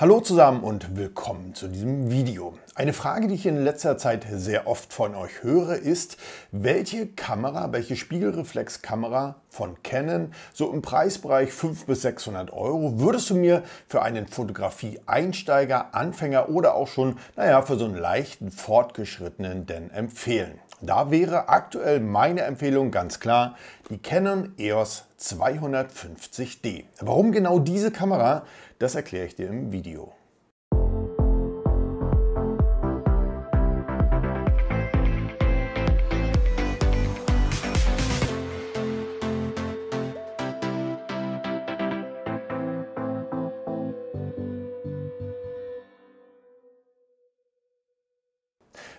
Hallo zusammen und willkommen zu diesem Video. Eine Frage, die ich in letzter Zeit sehr oft von euch höre, ist, welche Kamera, welche Spiegelreflexkamera von Canon, so im Preisbereich 500 bis 600 Euro, würdest du mir für einen Fotografie-Einsteiger, Anfänger oder auch schon, naja, für so einen leichten Fortgeschrittenen denn empfehlen? Da wäre aktuell meine Empfehlung ganz klar die Canon EOS 250D. Warum genau diese Kamera, das erkläre ich dir im Video.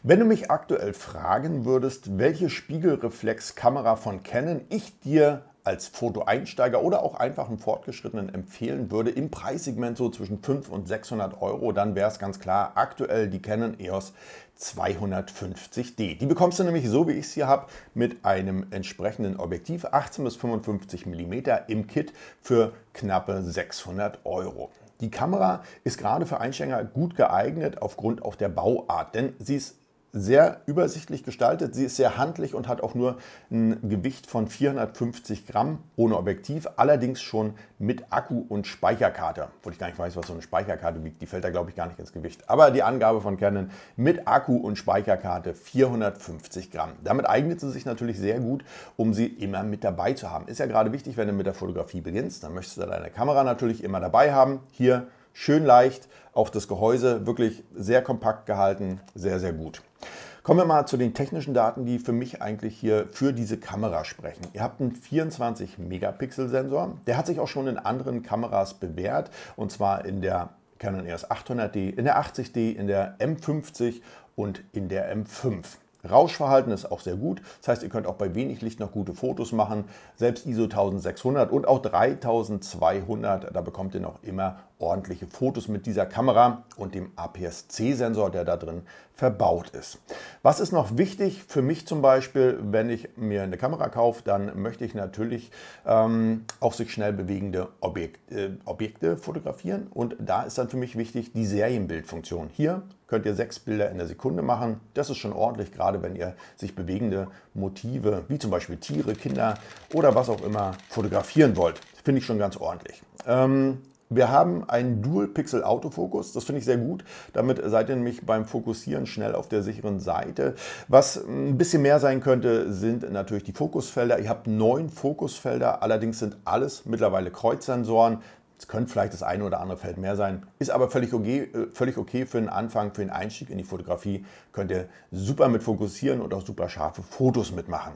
Wenn du mich aktuell fragen würdest, welche Spiegelreflexkamera von Canon ich dir als Fotoeinsteiger oder auch einfach einen Fortgeschrittenen empfehlen würde, im Preissegment so zwischen 500 und 600 Euro, dann wäre es ganz klar aktuell die Canon EOS 250D. Die bekommst du nämlich so, wie ich es hier habe, mit einem entsprechenden Objektiv 18 bis 55 mm im Kit für knappe 600 Euro. Die Kamera ist gerade für Einsteiger gut geeignet aufgrund auch der Bauart, denn sie ist sehr übersichtlich gestaltet. Sie ist sehr handlich und hat auch nur ein Gewicht von 450 Gramm ohne Objektiv, allerdings schon mit Akku und Speicherkarte. Obwohl ich gar nicht weiß, was so eine Speicherkarte wiegt. Die fällt da, glaube ich, gar nicht ins Gewicht. Aber die Angabe von Canon mit Akku und Speicherkarte 450 Gramm. Damit eignet sie sich natürlich sehr gut, um sie immer mit dabei zu haben. Ist ja gerade wichtig, wenn du mit der Fotografie beginnst. Dann möchtest du deine Kamera natürlich immer dabei haben. Hier schön leicht. Auch das Gehäuse wirklich sehr kompakt gehalten, sehr, sehr gut. Kommen wir mal zu den technischen Daten, die für mich eigentlich hier für diese Kamera sprechen. Ihr habt einen 24-Megapixel-Sensor. Der hat sich auch schon in anderen Kameras bewährt, und zwar in der Canon EOS 800D, in der 80D, in der M50 und in der M5. Rauschverhalten ist auch sehr gut. Das heißt, ihr könnt auch bei wenig Licht noch gute Fotos machen. Selbst ISO 1600 und auch 3200, da bekommt ihr noch immer ordentliche Fotos mit dieser Kamera und dem APS-C-Sensor, der da drin verbaut ist. Was ist noch wichtig für mich zum Beispiel, wenn ich mir eine Kamera kaufe, dann möchte ich natürlich ähm, auch sich schnell bewegende Objekt, äh, Objekte fotografieren und da ist dann für mich wichtig die Serienbildfunktion. Hier könnt ihr sechs Bilder in der Sekunde machen. Das ist schon ordentlich, gerade wenn ihr sich bewegende Motive, wie zum Beispiel Tiere, Kinder oder was auch immer, fotografieren wollt. Finde ich schon ganz ordentlich. Ähm, wir haben einen Dual-Pixel-Autofokus, das finde ich sehr gut. Damit seid ihr nämlich beim Fokussieren schnell auf der sicheren Seite. Was ein bisschen mehr sein könnte, sind natürlich die Fokusfelder. Ihr habt neun Fokusfelder, allerdings sind alles mittlerweile Kreuzsensoren. Es könnte vielleicht das eine oder andere Feld mehr sein, ist aber völlig okay, äh, völlig okay für den Anfang, für den Einstieg in die Fotografie. Könnt ihr super mit fokussieren und auch super scharfe Fotos mitmachen.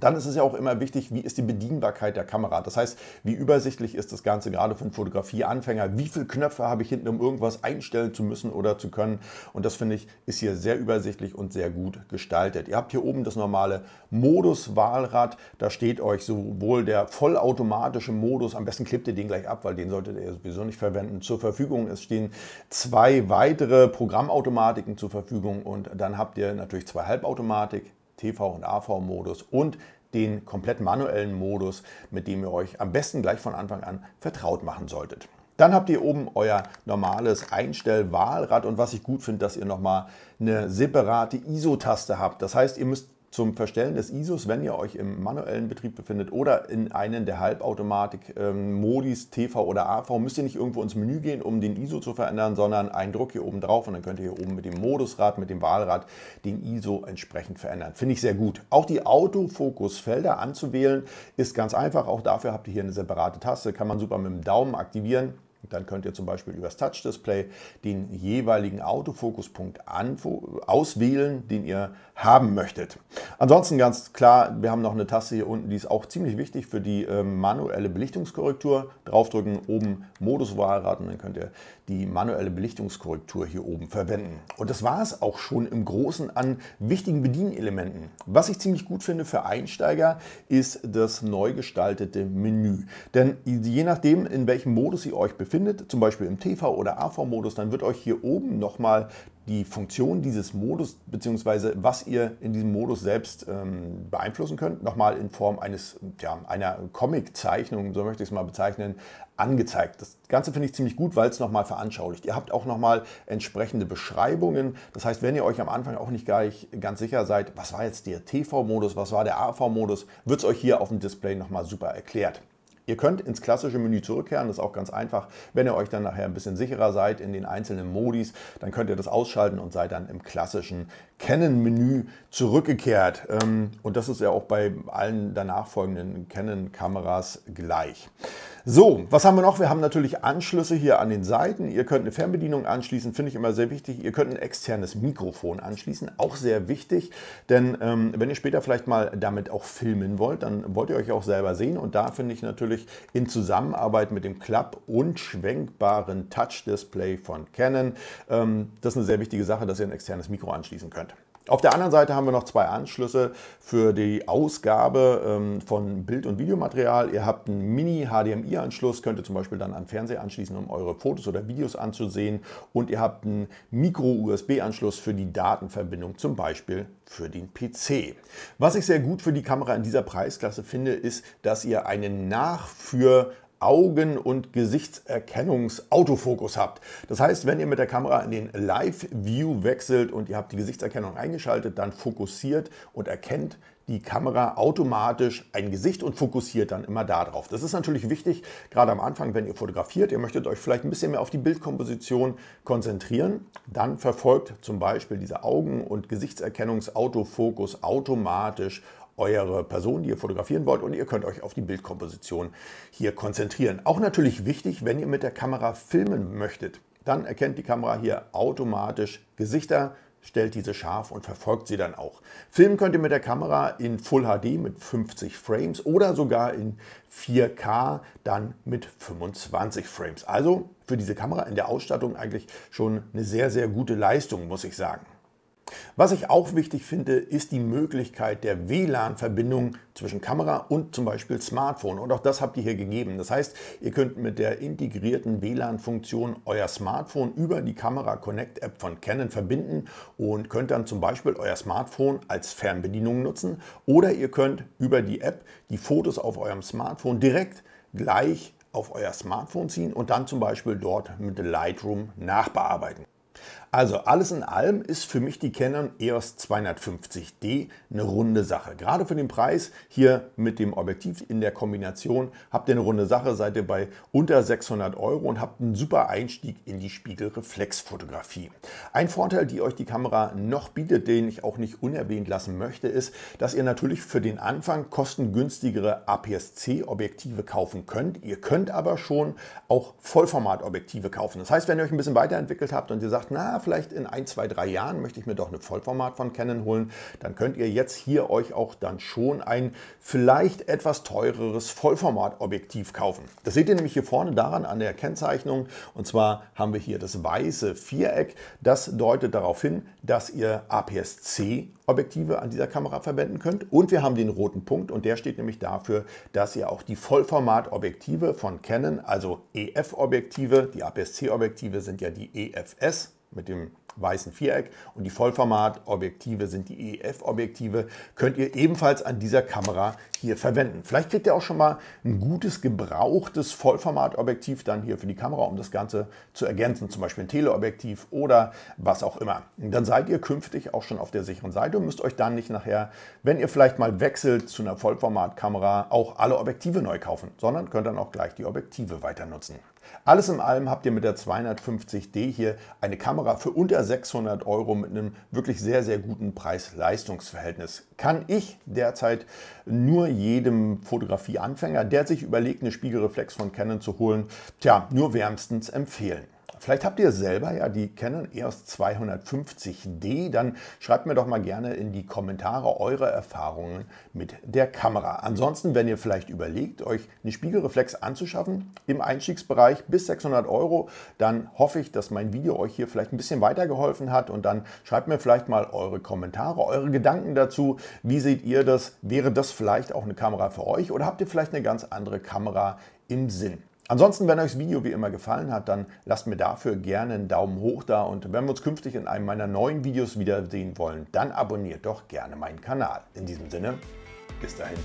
Dann ist es ja auch immer wichtig, wie ist die Bedienbarkeit der Kamera. Das heißt, wie übersichtlich ist das Ganze gerade für einen Fotografieanfänger? Wie viele Knöpfe habe ich hinten, um irgendwas einstellen zu müssen oder zu können? Und das finde ich ist hier sehr übersichtlich und sehr gut gestaltet. Ihr habt hier oben das normale Moduswahlrad. Da steht euch sowohl der vollautomatische Modus, am besten klebt ihr den gleich ab, weil den solltet ihr sowieso nicht verwenden, zur Verfügung. Es stehen zwei weitere Programmautomatiken zur Verfügung und dann habt ihr natürlich zwei Halbautomatiken TV- und AV-Modus und den komplett manuellen Modus, mit dem ihr euch am besten gleich von Anfang an vertraut machen solltet. Dann habt ihr oben euer normales Einstellwahlrad und was ich gut finde, dass ihr nochmal eine separate ISO-Taste habt. Das heißt, ihr müsst zum Verstellen des ISOs, wenn ihr euch im manuellen Betrieb befindet oder in einen der Halbautomatik-Modis, ähm, TV oder AV, müsst ihr nicht irgendwo ins Menü gehen, um den ISO zu verändern, sondern einen Druck hier oben drauf und dann könnt ihr hier oben mit dem Modusrad, mit dem Wahlrad den ISO entsprechend verändern. Finde ich sehr gut. Auch die Autofokusfelder anzuwählen ist ganz einfach. Auch dafür habt ihr hier eine separate Taste, kann man super mit dem Daumen aktivieren. Dann könnt ihr zum Beispiel über das Touch-Display den jeweiligen Autofokuspunkt auswählen, den ihr haben möchtet. Ansonsten ganz klar, wir haben noch eine Taste hier unten, die ist auch ziemlich wichtig für die äh, manuelle Belichtungskorrektur. Draufdrücken, oben Moduswahlraten, dann könnt ihr die manuelle Belichtungskorrektur hier oben verwenden. Und das war es auch schon im Großen an wichtigen Bedienelementen. Was ich ziemlich gut finde für Einsteiger, ist das neu gestaltete Menü. Denn je nachdem, in welchem Modus ihr euch befindet, befindet, zum Beispiel im TV- oder AV-Modus, dann wird euch hier oben nochmal die Funktion dieses Modus bzw. was ihr in diesem Modus selbst ähm, beeinflussen könnt, nochmal in Form eines, ja, einer Comic-Zeichnung, so möchte ich es mal bezeichnen, angezeigt. Das Ganze finde ich ziemlich gut, weil es nochmal veranschaulicht. Ihr habt auch nochmal entsprechende Beschreibungen. Das heißt, wenn ihr euch am Anfang auch nicht gleich ganz sicher seid, was war jetzt der TV-Modus, was war der AV-Modus, wird es euch hier auf dem Display nochmal super erklärt. Ihr könnt ins klassische Menü zurückkehren, das ist auch ganz einfach. Wenn ihr euch dann nachher ein bisschen sicherer seid in den einzelnen Modis, dann könnt ihr das ausschalten und seid dann im klassischen Canon-Menü zurückgekehrt. Ähm, und das ist ja auch bei allen danach folgenden Canon-Kameras gleich. So, was haben wir noch? Wir haben natürlich Anschlüsse hier an den Seiten. Ihr könnt eine Fernbedienung anschließen, finde ich immer sehr wichtig. Ihr könnt ein externes Mikrofon anschließen, auch sehr wichtig, denn ähm, wenn ihr später vielleicht mal damit auch filmen wollt, dann wollt ihr euch auch selber sehen und da finde ich natürlich in Zusammenarbeit mit dem Klapp- und schwenkbaren Touch-Display von Canon, ähm, das ist eine sehr wichtige Sache, dass ihr ein externes Mikro anschließen könnt. Auf der anderen Seite haben wir noch zwei Anschlüsse für die Ausgabe ähm, von Bild- und Videomaterial. Ihr habt einen Mini-HDMI-Anschluss, könnt ihr zum Beispiel dann an Fernseher anschließen, um eure Fotos oder Videos anzusehen. Und ihr habt einen Micro-USB-Anschluss für die Datenverbindung, zum Beispiel für den PC. Was ich sehr gut für die Kamera in dieser Preisklasse finde, ist, dass ihr einen Nachführ- Augen- und Gesichtserkennungsautofokus habt. Das heißt, wenn ihr mit der Kamera in den Live-View wechselt und ihr habt die Gesichtserkennung eingeschaltet, dann fokussiert und erkennt die Kamera automatisch ein Gesicht und fokussiert dann immer darauf. Das ist natürlich wichtig, gerade am Anfang, wenn ihr fotografiert, ihr möchtet euch vielleicht ein bisschen mehr auf die Bildkomposition konzentrieren, dann verfolgt zum Beispiel diese Augen- und Gesichtserkennungsautofokus automatisch eure Person, die ihr fotografieren wollt und ihr könnt euch auf die Bildkomposition hier konzentrieren. Auch natürlich wichtig, wenn ihr mit der Kamera filmen möchtet, dann erkennt die Kamera hier automatisch Gesichter, stellt diese scharf und verfolgt sie dann auch. Filmen könnt ihr mit der Kamera in Full HD mit 50 Frames oder sogar in 4K dann mit 25 Frames. Also für diese Kamera in der Ausstattung eigentlich schon eine sehr, sehr gute Leistung, muss ich sagen. Was ich auch wichtig finde, ist die Möglichkeit der WLAN-Verbindung zwischen Kamera und zum Beispiel Smartphone. Und auch das habt ihr hier gegeben. Das heißt, ihr könnt mit der integrierten WLAN-Funktion euer Smartphone über die Kamera Connect App von Canon verbinden und könnt dann zum Beispiel euer Smartphone als Fernbedienung nutzen. Oder ihr könnt über die App die Fotos auf eurem Smartphone direkt gleich auf euer Smartphone ziehen und dann zum Beispiel dort mit Lightroom nachbearbeiten. Also alles in allem ist für mich die Canon EOS 250D eine runde Sache. Gerade für den Preis hier mit dem Objektiv in der Kombination habt ihr eine runde Sache, seid ihr bei unter 600 Euro und habt einen super Einstieg in die Spiegelreflexfotografie. Ein Vorteil, die euch die Kamera noch bietet, den ich auch nicht unerwähnt lassen möchte, ist, dass ihr natürlich für den Anfang kostengünstigere APS-C-Objektive kaufen könnt. Ihr könnt aber schon auch Vollformat-Objektive kaufen. Das heißt, wenn ihr euch ein bisschen weiterentwickelt habt und ihr sagt, na, vielleicht in ein, zwei, drei Jahren möchte ich mir doch ein Vollformat von Canon holen, dann könnt ihr jetzt hier euch auch dann schon ein vielleicht etwas teureres Vollformat-Objektiv kaufen. Das seht ihr nämlich hier vorne daran an der Kennzeichnung. Und zwar haben wir hier das weiße Viereck. Das deutet darauf hin, dass ihr APS-C Objektive an dieser Kamera verwenden könnt. Und wir haben den roten Punkt und der steht nämlich dafür, dass ihr auch die Vollformat-Objektive von Canon, also EF-Objektive, die APS-C-Objektive sind ja die EFS, mit dem weißen Viereck und die Vollformat-Objektive sind die EF-Objektive, könnt ihr ebenfalls an dieser Kamera hier verwenden. Vielleicht kriegt ihr auch schon mal ein gutes, gebrauchtes Vollformat-Objektiv dann hier für die Kamera, um das Ganze zu ergänzen, zum Beispiel ein Teleobjektiv oder was auch immer. dann seid ihr künftig auch schon auf der sicheren Seite und müsst euch dann nicht nachher, wenn ihr vielleicht mal wechselt zu einer Vollformat-Kamera, auch alle Objektive neu kaufen, sondern könnt dann auch gleich die Objektive weiter nutzen. Alles in allem habt ihr mit der 250D hier eine Kamera für unter 600 Euro mit einem wirklich sehr, sehr guten Preis-Leistungs-Verhältnis. Kann ich derzeit nur jedem Fotografieanfänger, der sich überlegt, eine Spiegelreflex von Canon zu holen, tja, nur wärmstens empfehlen. Vielleicht habt ihr selber ja die Canon EOS 250D, dann schreibt mir doch mal gerne in die Kommentare eure Erfahrungen mit der Kamera. Ansonsten, wenn ihr vielleicht überlegt, euch eine Spiegelreflex anzuschaffen im Einstiegsbereich bis 600 Euro, dann hoffe ich, dass mein Video euch hier vielleicht ein bisschen weitergeholfen hat und dann schreibt mir vielleicht mal eure Kommentare, eure Gedanken dazu. Wie seht ihr das? Wäre das vielleicht auch eine Kamera für euch oder habt ihr vielleicht eine ganz andere Kamera im Sinn? Ansonsten, wenn euch das Video wie immer gefallen hat, dann lasst mir dafür gerne einen Daumen hoch da und wenn wir uns künftig in einem meiner neuen Videos wiedersehen wollen, dann abonniert doch gerne meinen Kanal. In diesem Sinne, bis dahin.